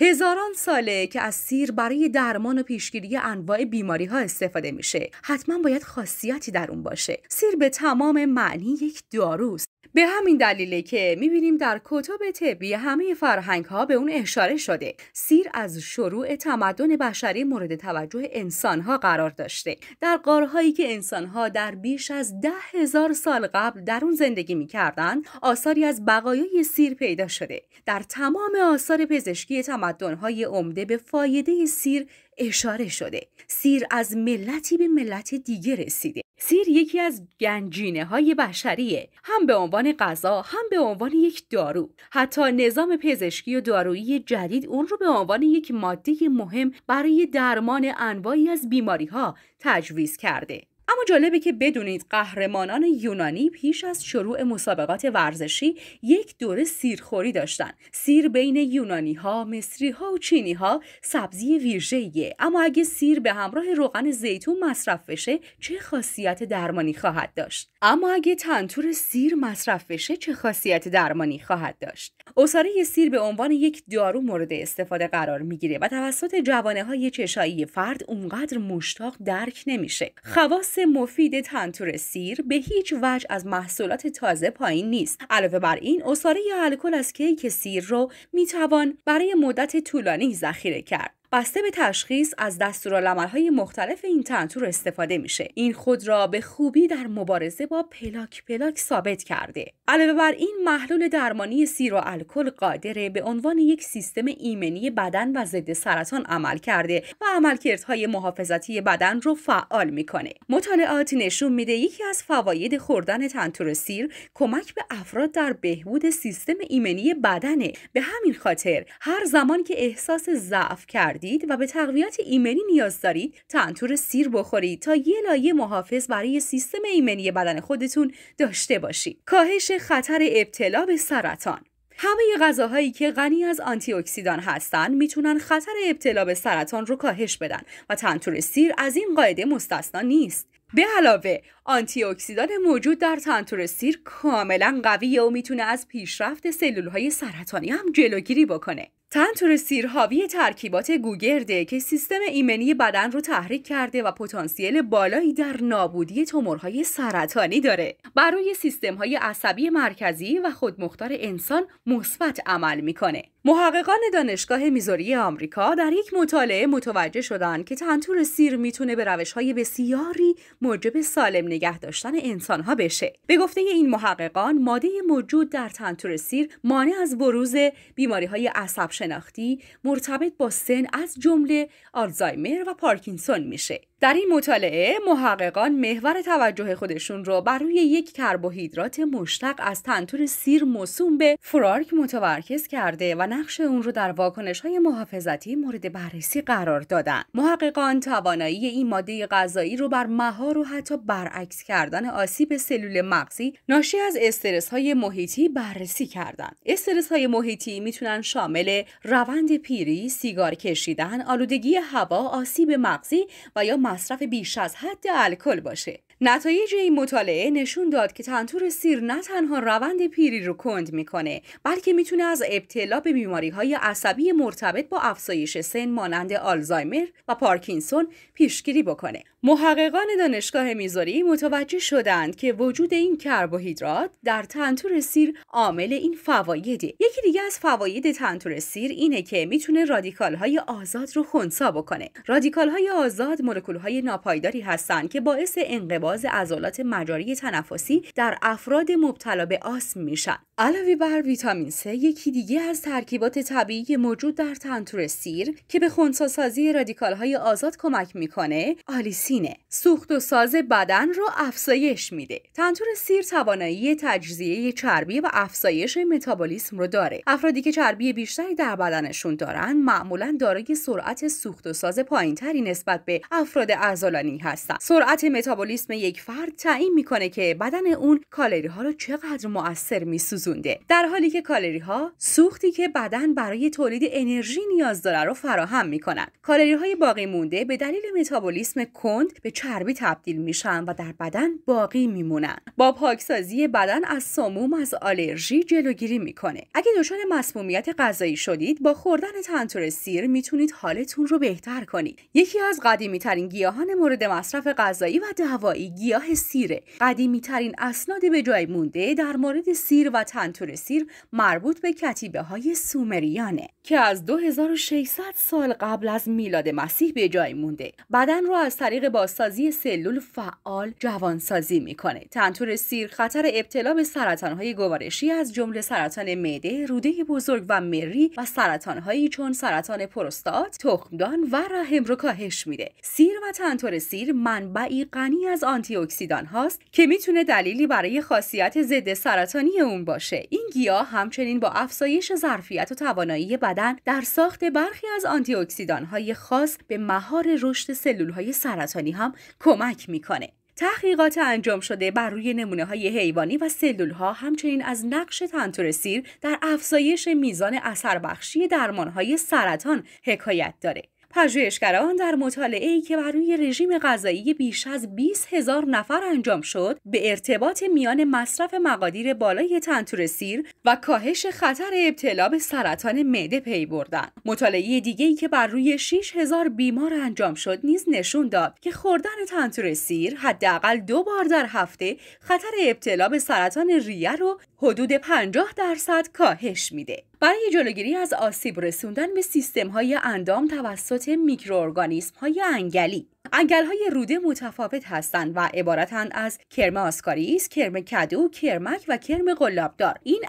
هزاران ساله که از سیر برای درمان و پیشگیری انواع بیماری ها استفاده میشه حتما باید خاصیتی در اون باشه سیر به تمام معنی یک داروست به همین دلیله که میبینیم در کتب طبی همه فرهنگ ها به اون اشاره شده سیر از شروع تمدن بشری مورد توجه انسان ها قرار داشته در قارهایی که انسان ها در بیش از ده هزار سال قبل در اون زندگی میکردند آثاری از بقایای سیر پیدا شده در تمام آثار پزشکی تمدن های عمده به فایده سیر اشاره شده سیر از ملتی به ملت دیگه رسیده سیر یکی از گنجینه های بشریه هم به عنوان غذا هم به عنوان یک دارو حتی نظام پزشکی و دارویی جدید اون رو به عنوان یک ماده مهم برای درمان انواعی از بیماری ها تجویز کرده اما جالبه که بدونید قهرمانان یونانی پیش از شروع مسابقات ورزشی یک دوره سیرخوری داشتن سیر بین یونانی ها مصری ها و چینی ها سبزی ویژه‌ایه اما اگه سیر به همراه روغن زیتون مصرف بشه چه خاصیت درمانی خواهد داشت اما اگه تنتور سیر مصرف بشه چه خاصیت درمانی خواهد داشت اصاره سیر به عنوان یک دارو مورد استفاده قرار میگیره و توسط جوانه های چشایی فرد اونقدر مشتاق درک نمیشه خواص مفید تنتور سیر به هیچ وجه از محصولات تازه پایین نیست علاوه بر این اصاره الکل از کیک سیر رو میتوان برای مدت طولانی ذخیره کرد بسته به تشخیص از دستورالعملهای مختلف این تنتور استفاده میشه این خود را به خوبی در مبارزه با پلاک پلاک ثابت کرده علاوه بر این محلول درمانی سیر و الکل قادره به عنوان یک سیستم ایمنی بدن و ضد سرطان عمل کرده و عملکردهای محافظتی بدن رو فعال میکنه مطالعات نشون میده یکی از فواید خوردن تنتور سیر کمک به افراد در بهبود سیستم ایمنی بدنه به همین خاطر هر زمان که احساس ضعف کرد و به تقویت ایمنی نیاز دارید تا انتور سیر بخورید تا یه لایه محافظ برای سیستم ایمنی بدن خودتون داشته باشید کاهش خطر ابتلا به سرطان همه غذاهایی که غنی از آنتی اکسیدان هستند میتونن خطر ابتلا به سرطان رو کاهش بدن و تنتور سیر از این قاعده مستثنا نیست به علاوه آنتی اکسیدان موجود در تنتور سیر کاملا قویه و میتونه از پیشرفت سلولهای سرطانی هم جلوگیری بکنه تنتور سیر ترکیبات گوگرده که سیستم ایمنی بدن رو تحریک کرده و پتانسیل بالایی در نابودی تومورهای سرطانی داره. برای های عصبی مرکزی و خودمختار انسان مثبت عمل میکنه. محققان دانشگاه میزوری آمریکا در یک مطالعه متوجه شدند که تنتور سیر میتونه به روش های بسیاری موجب سالم نگه داشتن انسان ها بشه. به گفته این محققان ماده موجود در تنتور سیر مانع از بروز بیماری های عصب شناختی مرتبط با سن از جمله آلزایمر و پارکینسون میشه. در این مطالعه محققان محور توجه خودشون رو بر روی یک کربوهیدرات مشتق از تنتور سیر موسوم به فرارک متمرکز کرده و نقش اون رو در واکنش های محافظتی مورد بررسی قرار دادن محققان توانایی این ماده غذایی رو بر مهار و حتی برعکس کردن آسیب سلول مغزی ناشی از استرس های محیطی بررسی کردند استرس های محیطی میتونن شامل روند پیری سیگار کشیدن آلودگی هوا آسیب مغزی و یا مصرف بیش از حد الکل باشه نتایج این مطالعه نشون داد که تنتور سیر نه تنها روند پیری رو کند میکنه بلکه میتونه از ابتلا به بیماری های عصبی مرتبط با افزایش سن مانند آلزایمر و پارکینسون پیشگیری بکنه محققان دانشگاه میزوری متوجه شدند که وجود این کربوهیدرات در تنتور سیر عامل این فوایده یکی دیگه از فواید تنتور سیر اینه که میتونه رادیکال های آزاد رو خنسا بکنه رادیکال های آزاد مولکول های ناپایداری هستند که باعث انقباض از عضلات مجاری تنفسی در افراد مبتلا به آسم میشن علاوه بر ویتامین C یکی دیگه از ترکیبات طبیعی موجود در تنتور سیر که به خونساسازی رادیکال های آزاد کمک میکنه آلیسینه سوخت و ساز بدن رو افزایش میده تنتور سیر توانایی تجزیه چربی و افزایش متابولیسم رو داره افرادی که چربی بیشتری در بدنشون دارن معمولا دارای سرعت سوخت و ساز پایینتری نسبت به افراد عضلانی هستن سرعت متابولیسم یک فرد تعیین میکنه که بدن اون کالری ها رو چقدر مؤثر میسوزونده در حالی که کالری ها سوختی که بدن برای تولید انرژی نیاز داره رو فراهم میکنن کالری های باقی مونده به دلیل متابولیسم کند به چربی تبدیل میشن و در بدن باقی میمونن با پاکسازی بدن از سموم از آلرژی جلوگیری میکنه اگه دچار مسمومیت غذایی شدید با خوردن تنتور سیر میتونید حالتون رو بهتر کنید یکی از قدیمی ترین گیاهان مورد مصرف غذایی و دوایی گیاه سیره قدیمی ترین اسناد به جای مونده در مورد سیر و تنتور سیر مربوط به کتیبه های سومریانه که از 2600 سال قبل از میلاد مسیح به جای مونده بدن رو از طریق بازسازی سلول فعال جوانسازی میکنه تنتور سیر خطر ابتلا به سرطان های گوارشی از جمله سرطان معده روده بزرگ و مری و سرطان هایی چون سرطان پروستات تخمدان و رحم رو کاهش میده سیر و تنتور سیر منبعی غنی از آن آنتی اکسیدان هاست که میتونه دلیلی برای خاصیت ضد سرطانی اون باشه این گیاه همچنین با افزایش ظرفیت و توانایی بدن در ساخت برخی از آنتی اکسیدان های خاص به مهار رشد سلول های سرطانی هم کمک میکنه تحقیقات انجام شده بر روی نمونه های حیوانی و سلول ها همچنین از نقش تنتور سیر در افزایش میزان اثر بخشی درمان های سرطان حکایت داره. پژوهشگران در مطالعه ای که بر روی رژیم غذایی بیش از 20 هزار نفر انجام شد به ارتباط میان مصرف مقادیر بالای تنتور سیر و کاهش خطر ابتلا به سرطان معده پی بردند. مطالعه دیگری که بر روی 6 هزار بیمار انجام شد نیز نشون داد که خوردن تنتور سیر حداقل دو بار در هفته خطر ابتلا به سرطان ریه رو حدود 50 درصد کاهش میده برای جلوگیری از آسیب رسوندن به سیستم های اندام توسط میکروارگانیسم های انگلی های روده متفاوت هستند و عبارتند از کرم آسکاریس، کرم کدو، کرمک و کرم قلابدار. این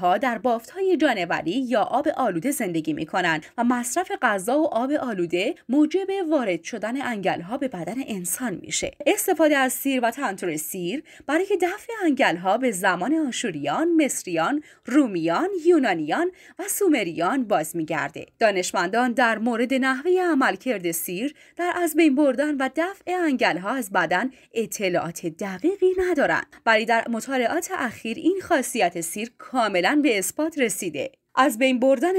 ها در های جانوری یا آب آلوده زندگی می کنند و مصرف غذا و آب آلوده موجب وارد شدن ها به بدن انسان میشه. استفاده از سیر و تنتور سیر برای دفع ها به زمان آشوریان، مصریان، رومیان، یونانیان و سومریان باز میگرده. دانشمندان در مورد نحوه عملکرد سیر در از بین برد و دفع ها از بدن اطلاعات دقیقی ندارند ولی در مطالعات اخیر این خاصیت سیر کاملا به اثبات رسیده از بین بردن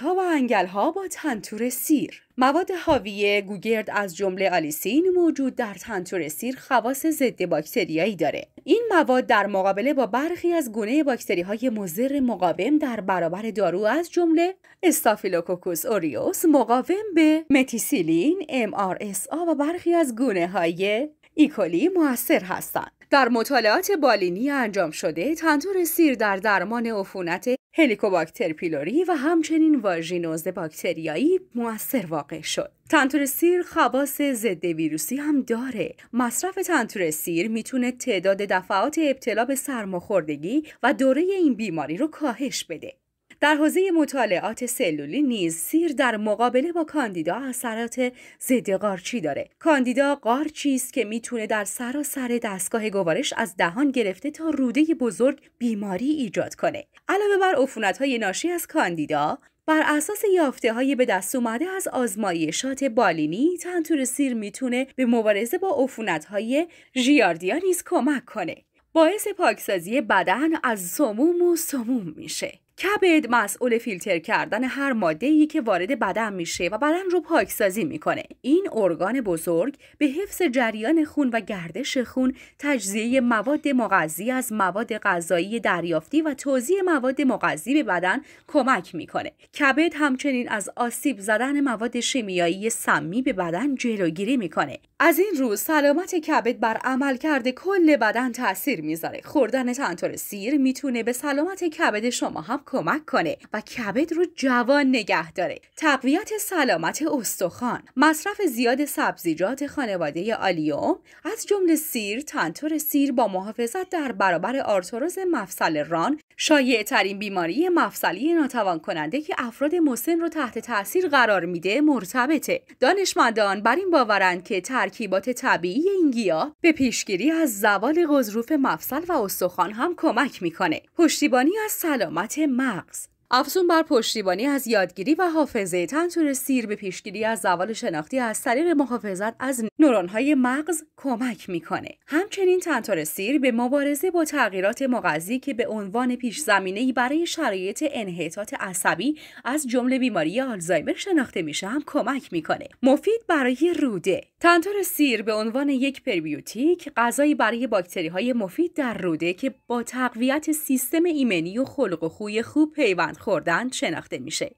ها و انگل ها با تنتور سیر مواد حاوی گوگرد از جمله آلیسین موجود در تنتور سیر خواص ضد باکتریایی داره این مواد در مقابله با برخی از گونه باکتری های مضر مقاوم در برابر دارو از جمله استافیلوکوکوس اوریوس مقاوم به متیسیلین MRSA و برخی از گونه های ایکولی e. موثر هستند در مطالعات بالینی انجام شده تنتور سیر در درمان عفونت هلیکوباکتر پیلوری و همچنین واژینوز باکتریایی موثر واقع شد. تنتور سیر خواص ضد ویروسی هم داره. مصرف تنتور سیر میتونه تعداد دفعات ابتلا به سرماخوردگی و دوره این بیماری رو کاهش بده. در حوزه مطالعات سلولی نیز سیر در مقابله با کاندیدا اثرات ضد قارچی داره کاندیدا قارچی است که میتونه در سراسر دستگاه گوارش از دهان گرفته تا روده بزرگ بیماری ایجاد کنه علاوه بر های ناشی از کاندیدا بر اساس یافته های به دست اومده از آزمایشات بالینی تنتور سیر میتونه به مبارزه با عفونت های ژیاردیا نیز کمک کنه باعث پاکسازی بدن از سموم و سموم میشه کبد مسئول فیلتر کردن هر ماده ای که وارد بدن میشه و بدن رو پاکسازی میکنه این ارگان بزرگ به حفظ جریان خون و گردش خون تجزیه مواد مغذی از مواد غذایی دریافتی و توزیع مواد مغذی به بدن کمک میکنه کبد همچنین از آسیب زدن مواد شیمیایی سمی به بدن جلوگیری میکنه از این رو سلامت کبد بر عمل کرده کل بدن تاثیر میذاره خوردن تنتور سیر میتونه به سلامت کبد شما هم کمک کنه و کبد رو جوان نگه داره تقویت سلامت استخوان مصرف زیاد سبزیجات خانواده آلیوم از جمله سیر تنتور سیر با محافظت در برابر آرتروز مفصل ران شایع ترین بیماری مفصلی ناتوان کننده که افراد مسن رو تحت تاثیر قرار میده مرتبطه دانشمندان بر این باورند که ترکیبات طبیعی این گیاه به پیشگیری از زوال غضروف مفصل و استخوان هم کمک میکنه پشتیبانی از سلامت Max. افزون بر پشتیبانی از یادگیری و حافظه تنتور سیر به پیشگیری از زوال شناختی از طریق محافظت از نورانهای مغز کمک میکنه همچنین تنتور سیر به مبارزه با تغییرات مغزی که به عنوان پیش زمینه برای شرایط انحطاط عصبی از جمله بیماری آلزایمر شناخته میشه هم کمک میکنه مفید برای روده تنتور سیر به عنوان یک پربیوتیک غذایی برای باکتری های مفید در روده که با تقویت سیستم ایمنی و خلق و خوی خوب پیوند خوردن شناخته میشه.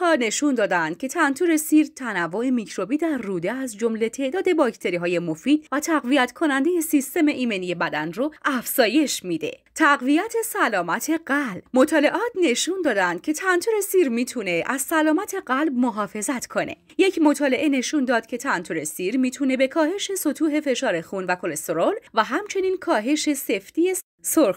ها نشون دادن که تنتور سیر تنوع میکروبی در روده از جمله تعداد باکتری های مفید و تقویت کننده سیستم ایمنی بدن رو افزایش میده. تقویت سلامت قلب مطالعات نشون دادن که تنتور سیر میتونه از سلامت قلب محافظت کنه. یک مطالعه نشون داد که تنتور سیر میتونه به کاهش سطوح فشار خون و کلسترول و همچنین کاهش سفتی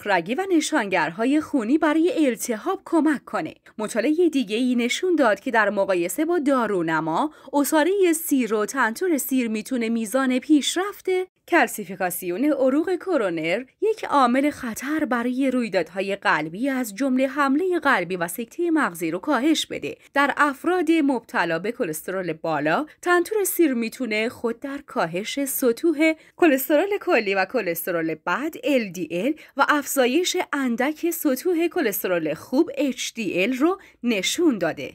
رگی و نشانگرهای خونی برای التهاب کمک کنه. مطالعه دیگه ای نشون داد که در مقایسه با دارونما، اصاره سیر و تنتور سیر میتونه میزان پیشرفت کلسیفیکاسیون عروق کرونر یک عامل خطر برای رویدادهای قلبی از جمله حمله قلبی و سکته مغزی رو کاهش بده. در افراد مبتلا به کلسترول بالا، تنتور سیر میتونه خود در کاهش سطوح کلسترول کلی و کلسترول بد LDL و افزایش اندک سطوح کلسترول خوب HDL رو نشون داده.